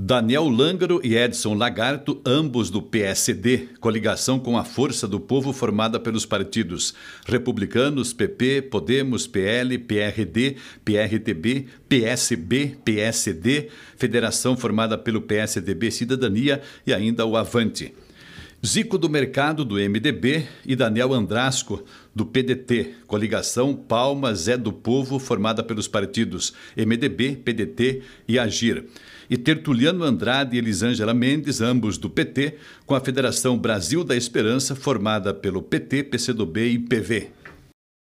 Daniel Lângaro e Edson Lagarto, ambos do PSD, coligação com a Força do Povo formada pelos partidos Republicanos, PP, Podemos, PL, PRD, PRTB, PSB, PSD, federação formada pelo PSDB Cidadania e ainda o Avante. Zico do Mercado, do MDB, e Daniel Andrasco, do PDT, coligação Palmas é do Povo, formada pelos partidos MDB, PDT e Agir. E Tertuliano Andrade e Elisângela Mendes, ambos do PT, com a Federação Brasil da Esperança, formada pelo PT, PCdoB e PV.